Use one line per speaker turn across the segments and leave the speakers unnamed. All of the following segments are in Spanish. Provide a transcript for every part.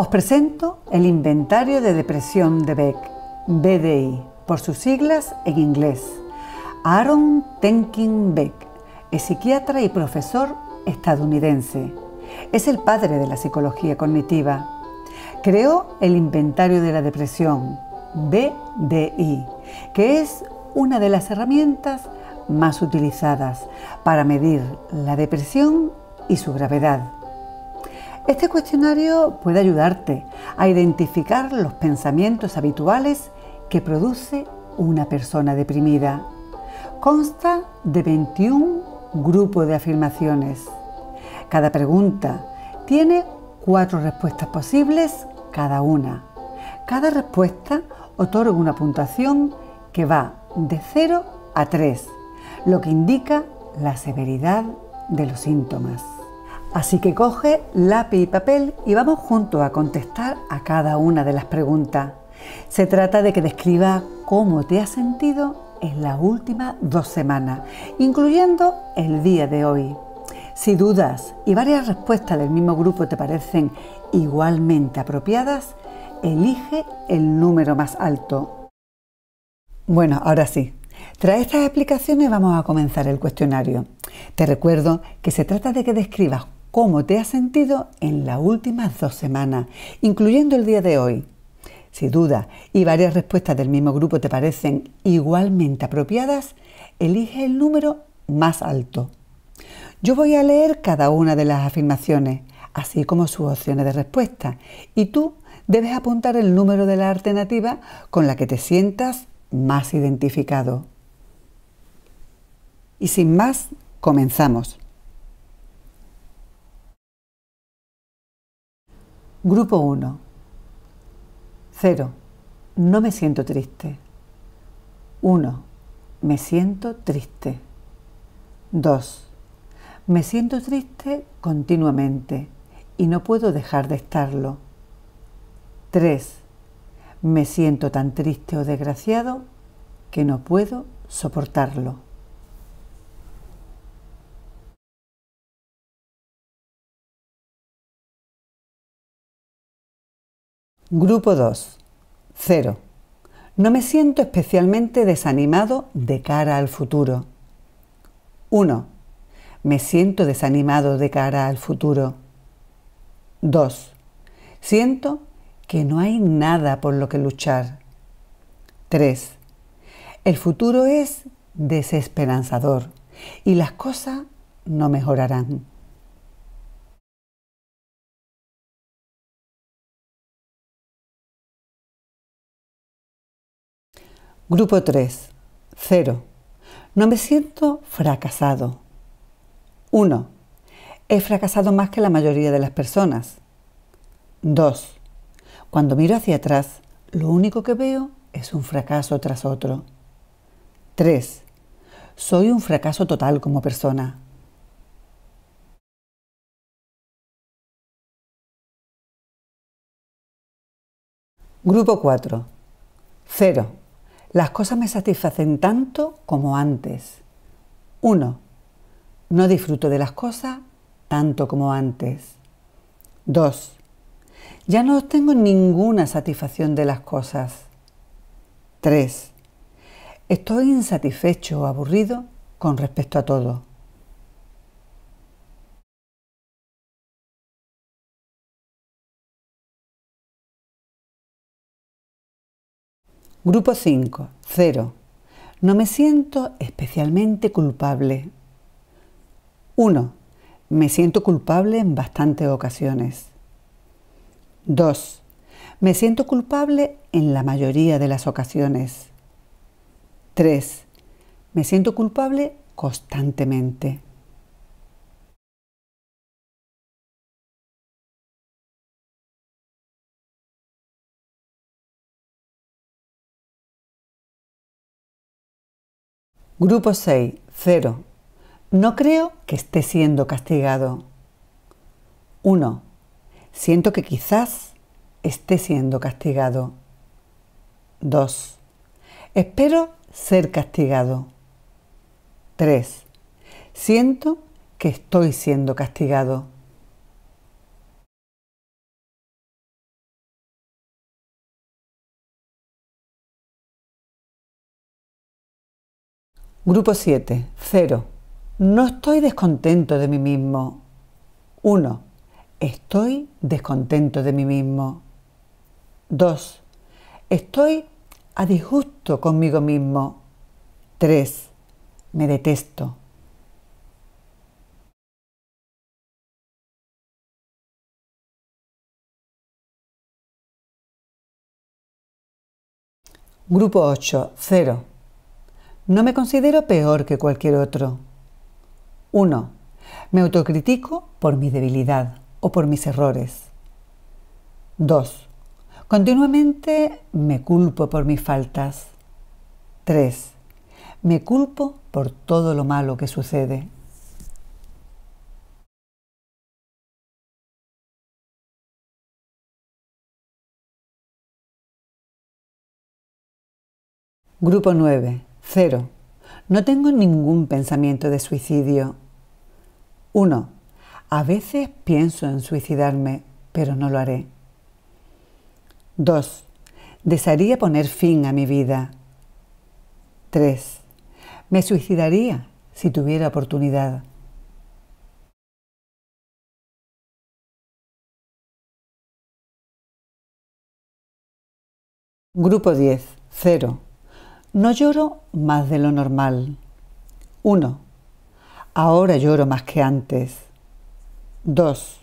Os presento el Inventario de Depresión de Beck, BDI, por sus siglas en inglés. Aaron Tenkin Beck es psiquiatra y profesor estadounidense. Es el padre de la psicología cognitiva. Creó el Inventario de la Depresión, BDI, que es una de las herramientas más utilizadas para medir la depresión y su gravedad. Este cuestionario puede ayudarte a identificar los pensamientos habituales que produce una persona deprimida. Consta de 21 grupos de afirmaciones. Cada pregunta tiene cuatro respuestas posibles cada una. Cada respuesta otorga una puntuación que va de 0 a 3, lo que indica la severidad de los síntomas. Así que coge lápiz y papel y vamos juntos a contestar a cada una de las preguntas. Se trata de que describa cómo te has sentido en las últimas dos semanas, incluyendo el día de hoy. Si dudas y varias respuestas del mismo grupo te parecen igualmente apropiadas, elige el número más alto. Bueno, ahora sí. Tras estas explicaciones vamos a comenzar el cuestionario. Te recuerdo que se trata de que describas cómo te has sentido en las últimas dos semanas, incluyendo el día de hoy. Si dudas y varias respuestas del mismo grupo te parecen igualmente apropiadas, elige el número más alto. Yo voy a leer cada una de las afirmaciones, así como sus opciones de respuesta, y tú debes apuntar el número de la alternativa con la que te sientas más identificado. Y sin más, comenzamos. Grupo 1. 0. No me siento triste. 1. Me siento triste. 2. Me siento triste continuamente y no puedo dejar de estarlo. 3. Me siento tan triste o
desgraciado que no puedo soportarlo.
Grupo 2. 0. No me
siento especialmente desanimado de cara al futuro. 1. Me siento desanimado de cara al futuro. 2. Siento que no hay nada por lo que luchar. 3. El futuro es desesperanzador y las cosas
no mejorarán. Grupo 3. 0.
No me siento
fracasado.
1. He fracasado más que la mayoría de las personas. 2. Cuando miro hacia atrás, lo único que veo es un fracaso
tras otro. 3. Soy un fracaso total como persona.
Grupo 4. 0.
Las cosas me satisfacen tanto como antes. 1. No disfruto de las cosas tanto como antes. 2. Ya no obtengo ninguna satisfacción de las cosas.
3. Estoy insatisfecho o aburrido con respecto a todo. Grupo 5. 0. No me siento especialmente culpable.
1. Me siento culpable en bastantes ocasiones. 2. Me siento culpable en la mayoría de las ocasiones.
3. Me siento culpable constantemente.
Grupo 6, 0. No
creo que esté siendo castigado. 1. Siento que quizás esté siendo castigado. 2. Espero ser castigado. 3.
Siento que estoy siendo castigado. Grupo 7. 0. No
estoy descontento de mí mismo. 1. Estoy descontento de mí mismo. 2. Estoy a disgusto
conmigo mismo. 3. Me detesto. Grupo 8. 0. No me considero peor que cualquier otro.
1. Me autocritico por mi debilidad o por mis errores. 2. Continuamente me culpo por mis faltas.
3. Me culpo por todo lo malo que sucede.
Grupo 9. 0. No tengo ningún pensamiento de suicidio.
1. A veces pienso en suicidarme, pero no lo haré. 2. Desearía poner fin a mi vida.
3. Me suicidaría si tuviera oportunidad.
Grupo 10. 0.
No lloro más de lo normal. 1.
Ahora lloro más que antes. 2.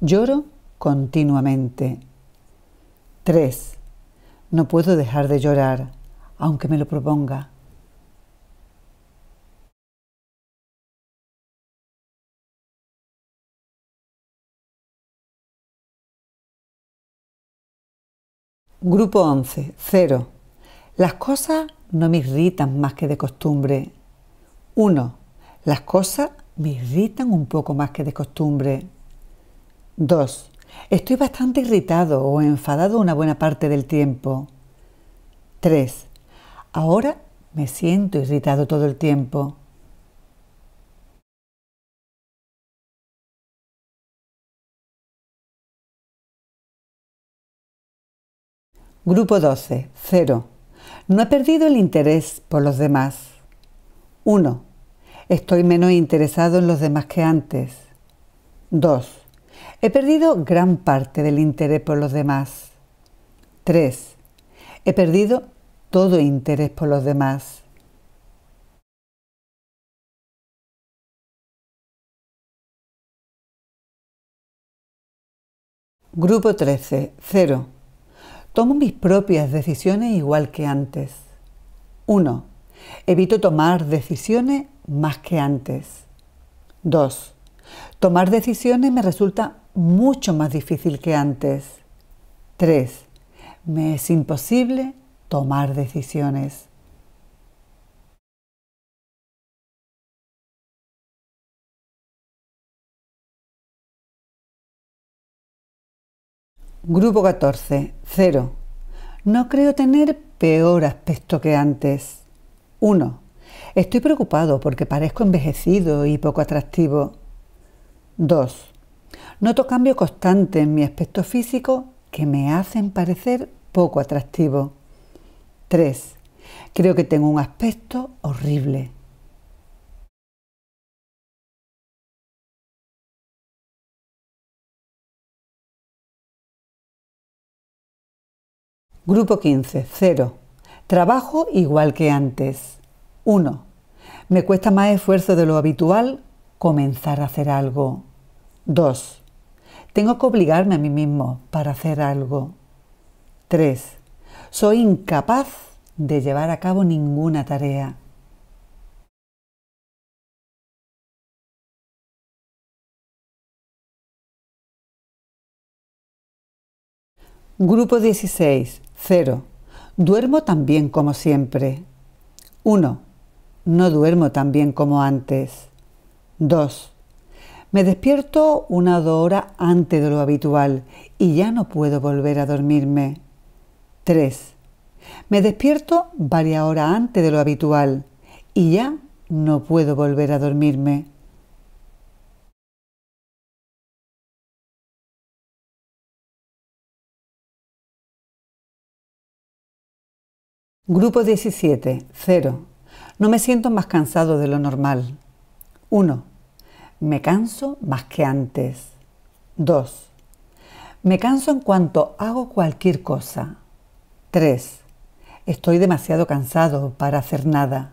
Lloro continuamente. 3. No puedo dejar de llorar,
aunque me lo proponga. Grupo 11. 0. Las
cosas no me irritan más que de costumbre. 1. Las cosas me irritan un poco más que de costumbre. 2. Estoy bastante irritado o enfadado una buena parte del tiempo. 3.
Ahora me siento irritado todo el tiempo.
Grupo 12. 0. No
he perdido el interés por los demás. 1. Estoy menos interesado en los demás que antes. 2. He perdido gran parte del interés por los demás. 3. He perdido todo
interés por los demás.
Grupo 13. 0. Tomo mis propias decisiones igual que antes.
1. Evito tomar decisiones más que antes. 2. Tomar decisiones me resulta mucho más difícil que
antes. 3. Me es imposible tomar decisiones.
Grupo 14. 0. No creo tener peor aspecto
que antes. 1. Estoy preocupado porque parezco envejecido y poco atractivo. 2. Noto cambios constantes en mi aspecto físico que me hacen parecer poco atractivo. 3.
Creo que tengo un aspecto horrible. Grupo 15, 0. Trabajo
igual que antes. 1. Me cuesta más esfuerzo de lo habitual comenzar a hacer algo. 2. Tengo que obligarme a mí mismo para hacer algo. 3. Soy incapaz de
llevar a cabo ninguna tarea. Grupo 16. 0. Duermo tan bien como
siempre. 1. No duermo tan bien como antes. 2. Me despierto una o dos horas antes de lo habitual y ya no puedo volver a dormirme. 3. Me despierto
varias horas antes de lo habitual y ya no puedo volver a dormirme. Grupo 17. 0. No me siento más cansado de lo normal. 1.
Me canso más que antes. 2. Me canso en cuanto hago cualquier cosa. 3. Estoy demasiado
cansado para hacer nada.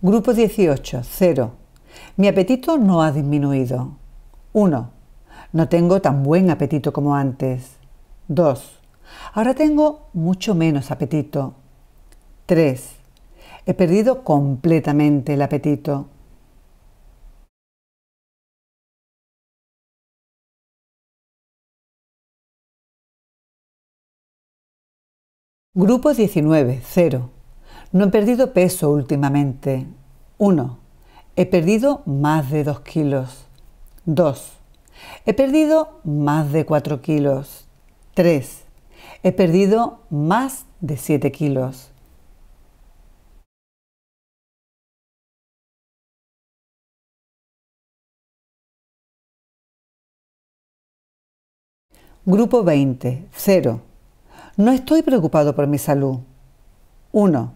Grupo 18. 0. Mi apetito no
ha disminuido. 1. No tengo tan buen apetito como antes. 2. Ahora tengo mucho menos apetito. 3.
He perdido completamente el apetito.
Grupo 19, 0. No
he perdido peso últimamente. 1. He perdido más de 2 kilos. 2. He perdido más de 4 kilos.
3. He perdido más de 7 kilos. Grupo 20.
0. No estoy preocupado por mi salud. 1.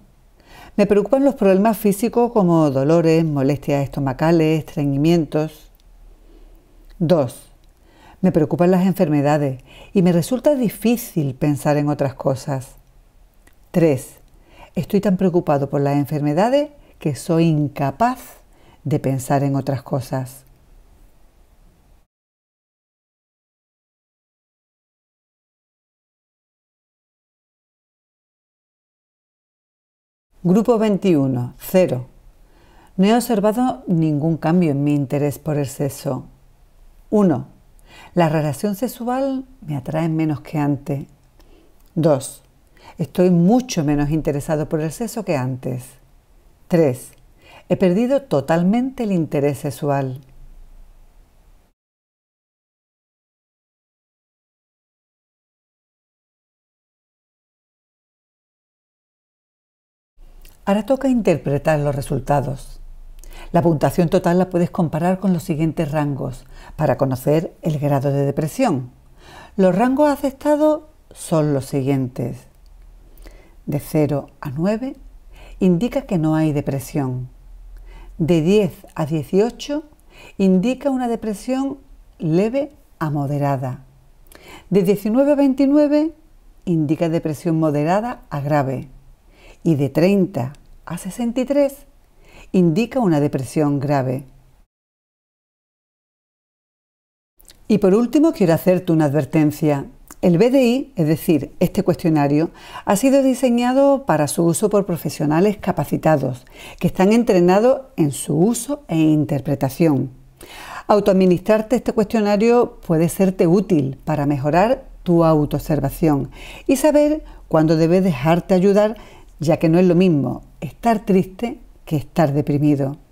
Me preocupan los problemas físicos como dolores, molestias estomacales, estreñimientos. 2. Me preocupan las enfermedades y me resulta difícil pensar en otras cosas. 3. Estoy tan preocupado
por las enfermedades que soy incapaz de pensar en otras cosas. Grupo 21, 0. No he observado ningún cambio en mi interés
por el sexo. 1. La relación sexual me atrae menos que antes. 2. Estoy mucho menos interesado por el sexo que
antes. 3. He perdido totalmente el interés sexual. Ahora toca interpretar los resultados. La puntuación total la puedes comparar con los
siguientes rangos para conocer el grado de depresión. Los rangos aceptados son los siguientes. De 0 a 9 indica que no hay depresión. De 10 a 18 indica una depresión leve a moderada. De 19 a 29 indica depresión moderada a grave y de 30 a 63 indica una depresión grave. Y por último, quiero hacerte una advertencia. El BDI, es decir, este cuestionario, ha sido diseñado para su uso por profesionales capacitados, que están entrenados en su uso e interpretación. Autoadministrarte este cuestionario puede serte útil para mejorar tu autoobservación y saber cuándo debes dejarte ayudar ya que no es lo mismo estar triste que estar deprimido.